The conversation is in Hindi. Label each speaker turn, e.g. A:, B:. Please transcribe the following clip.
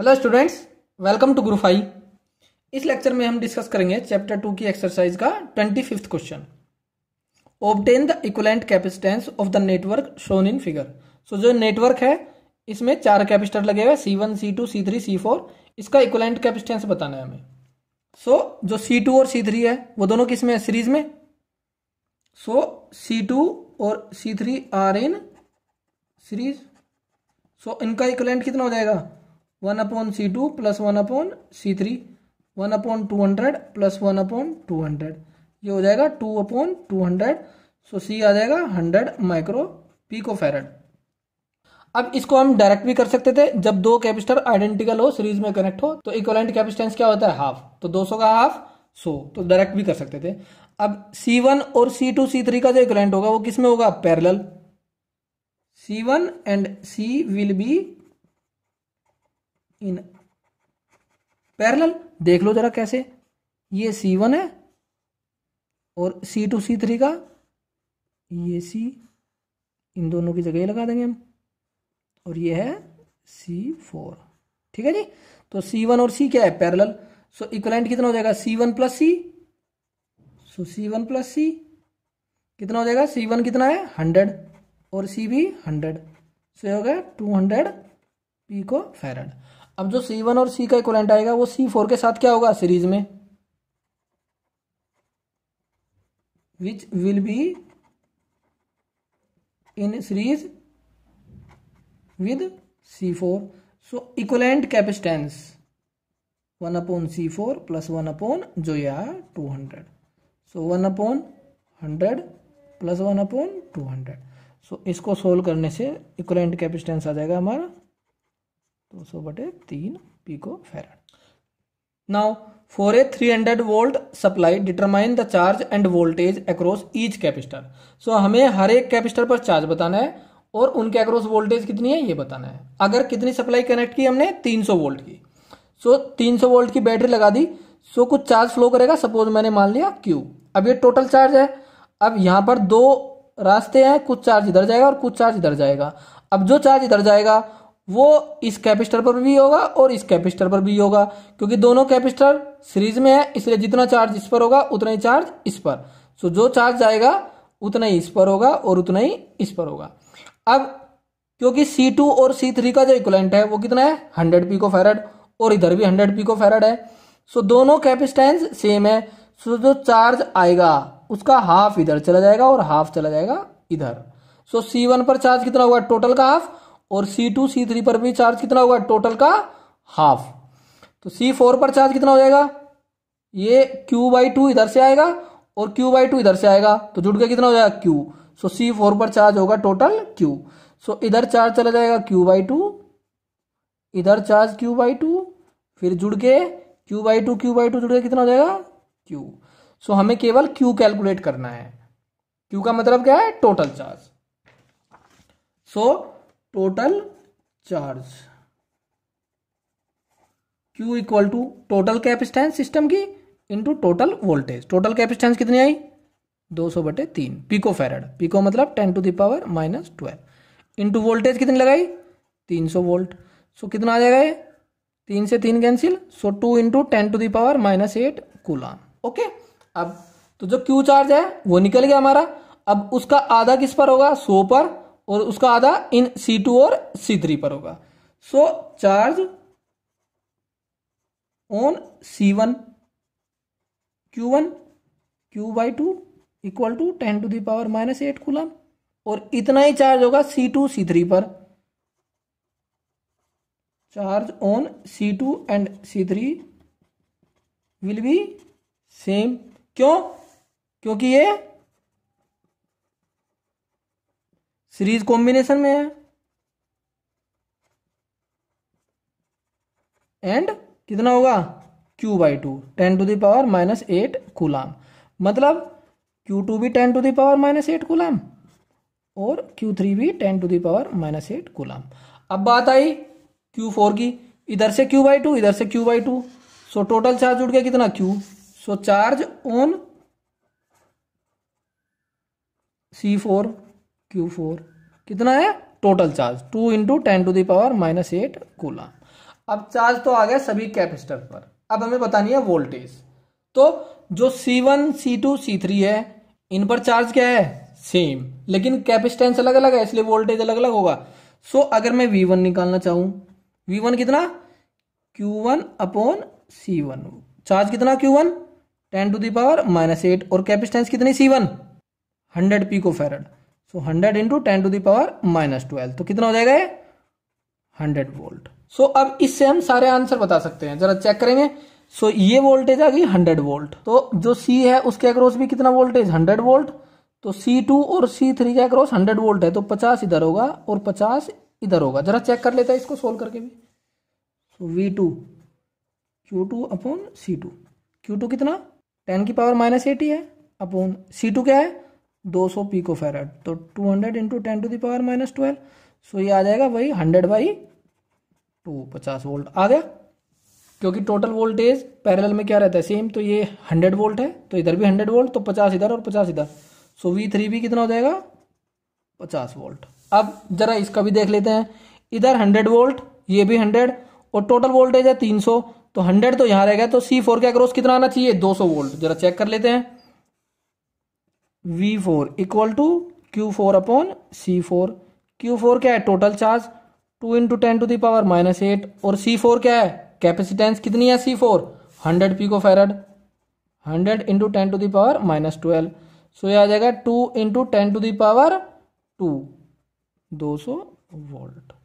A: हेलो स्टूडेंट्स वेलकम टू ग्रुफाई इस लेक्चर में हम डिस्कस करेंगे चैप्टर टू की एक्सरसाइज का twenty fifth question obtain the equivalent capacitance of the network shown in figure so जो नेटवर्क है इसमें चार कैपेसिटर लगे हुए C one C two C three C four इसका इक्वलेंट कैपेसिटेंस बताना है हमें सो so, जो सी टू और सी थ्री है वो दोनों किस में है सीरीज में सो सी टू और C three are in series so इनका इक्वलेंट कितना हो जाएगा one upon C two plus one upon C three one upon two hundred plus one upon two hundred ये हो जाएगा two upon two hundred so C आ जाएगा हंड्रेड माइक्रो पीको फेरेड अब इसको हम डायरेक्ट भी कर सकते थे जब दो कैपेसिटर आइडेंटिकल हो सीरीज में कनेक्ट हो तो इक्वलेंट कैपेसिटेंस क्या होता है हाफ तो 200 का हाफ 100 तो डायरेक्ट भी कर सकते थे अब C1 और C2 C3 का जो इक्वलेंट होगा वो किस में होगा parallel C1 and C will be in parallel देख लो जरा कैसे ये सी वन है और सी टू सी थ्री का ये सी इन दोनों की जगह लगा देंगे हम और ये है C4 ठीक है जी तो सी वन और सी क्या है पैरेलल सो इक्वलेंट कितना हो जाएगा C one plus C so C one plus C कितना हो जाएगा सी वन कितना है हंड्रेड और सी भी हंड्रेड सो हो गया two hundred pico farad अब जो सी वन और सी का इक्वलेंट आएगा वो सी फोर के साथ क्या होगा सीरीज में which will be in series with C four so equivalent capacitance one upon C four plus one upon जो या two hundred so one upon hundred plus one upon two hundred so इसको सोल्व करने से इक्वलेंट कैपेसिटेंस आ जाएगा हमारा दो सौ बटे तीन pico farad now for a three hundred volt supply determine the charge and voltage across each capacitor so हमें हर एक कैपिस्टर पर चार्ज बताना है और उनके अक्रॉस वोल्टेज कितनी है ये बताना है अगर कितनी सप्लाई कनेक्ट की हमने 300 वोल्ट की सो so, 300 वोल्ट की बैटरी लगा दी सो so, कुछ चार्ज फ्लो करेगा सपोज मैंने मान लिया क्यू अब ये टोटल चार्ज है अब यहां पर दो रास्ते हैं कुछ चार्ज इधर जाएगा और कुछ चार्ज इधर जाएगा अब जो चार्ज इधर जाएगा वो इस कैपेसिटर पर भी होगा और इस कैपेसिटर पर भी होगा क्योंकि दोनों कैपेसिटर सीरीज में है इसलिए जितना चार्ज इस पर होगा उतना ही चार्ज इस पर सो जो चार्ज जाएगा उतना ही इस पर होगा और उतना ही इस पर होगा अब क्योंकि C2 और C3 का जो इक्वलेंट है वो कितना है 100 को फेरड और इधर भी 100 को फेरड है सो दोनों कैपेसिटेंस सेम है सो जो चार्ज आएगा उसका हाफ इधर चला जाएगा और हाफ चला जाएगा इधर सो सी वन पर चार्ज कितना होगा टोटल का हाफ और सी थ्री पर भी चार्ज कितना होगा टोटल का हाफ तो सी फोर पर चार्ज कितना हो जाएगा ये क्यू बाई टू इधर से आएगा और क्यू बाई टू इधर से आएगा तो जुड़ के कितना हो जाएगा क्यू सो सी फोर पर चार्ज होगा टोटल क्यू सो इधर चार्ज चला जाएगा क्यू बाई टू इधर चार्ज क्यू बाई टू फिर जुड़ के Q by two Q by two जुड़ के कितना हो जाएगा क्यू सो हमें केवल क्यू कैलकुलेट करना है क्यू का मतलब क्या है total charge so total charge Q equal to total capacitance system की into total voltage total capacitance कितनी आई 200 बटे तीन पीको फेरड पीको मतलब 10 to the power minus twelve into voltage कितनी लगाई 300 वोल्ट सो so, कितना आ जाएगा ये तीन से तीन cancel so two into ten to the power minus eight coulomb okay अब तो जो क्यू चार्ज है वो निकल गया हमारा अब उसका आधा किस पर होगा सो पर और उसका आधा इन सी टू और सी थ्री पर होगा so charge on C one Q one Q by two equal to ten to the power minus eight coulomb और इतना ही चार्ज होगा सी टू सी थ्री पर charge on C two and C three will be same क्यों क्योंकि ये सीरीज कॉम्बिनेशन में है एंड कितना होगा Q by two ten to the power minus eight coulomb मतलब क्यू टू भी ten to the power minus eight coulomb और क्यू थ्री भी ten to the power minus eight coulomb अब बात आई क्यू फोर की इधर से क्यू बाई टू इधर से Q by two so total charge जुड़ गया कितना Q so charge on C four Q four कितना है total charge two into ten to the power minus eight coulomb अब चार्ज तो आ गया सभी कैपेसिटर पर अब हमें बतानी है वोल्टेज तो जो C one C two C three है इन पर चार्ज क्या है सेम लेकिन कैपेसिटेंस अलग अलग है इसलिए वोल्टेज अलग अलग होगा सो so, अगर मैं वी वन निकालना चाहूँ वी वन कितना Q one upon C one charge कितना Q one ten to the power minus eight और कैपेसिटेंस कितनी C one hundred pico farad so hundred into ten to the power minus twelve तो कितना हो जाएगा ये हंड्रेड वोल्ट सो अब इससे हम सारे आंसर बता सकते हैं जरा चेक करेंगे सो so, ये वोल्टेज आ गई हंड्रेड वोल्ट तो जो सी है उसके अक्रोस भी कितना वोल्टेज हंड्रेड वोल्ट तो सी टू और सी थ्री के अक्रोस हंड्रेड वोल्ट है तो पचास इधर होगा और पचास इधर होगा जरा चेक कर लेता है इसको सोल्व करके भी so V two Q two upon C two Q two कितना टेन की पावर माइनस एटी है अपॉन सी टू क्या है दो सौ पीको फेरेट तो two hundred into ten to the power minus twelve so ये आ जाएगा वही हंड्रेड बाई टू पचास वोल्ट आ गया क्योंकि टोटल वोल्टेज पैरेलल में क्या रहता है सेम तो ये हंड्रेड वोल्ट है तो इधर भी हंड्रेड वोल्ट तो पचास इधर और पचास इधर सो वी थ्री भी कितना हो जाएगा पचास वोल्ट अब जरा इसका भी देख लेते हैं इधर हंड्रेड वोल्ट ये भी हंड्रेड और टोटल वोल्टेज है तीन सौ तो हंड्रेड तो यहाँ रह गया तो सी फोर के अक्रोस कितना आना चाहिए दो सौ वोल्ट जरा चेक कर लेते हैं V4 four equal to Q four upon C four Q four क्या है total charge two into ten to the power minus eight और सी फोर क्या है कैपेसिटेंस कितनी है C four hundred pico farad hundred into ten to the power minus twelve so यह आ जाएगा two into ten to the power two दो सौ वोल्ट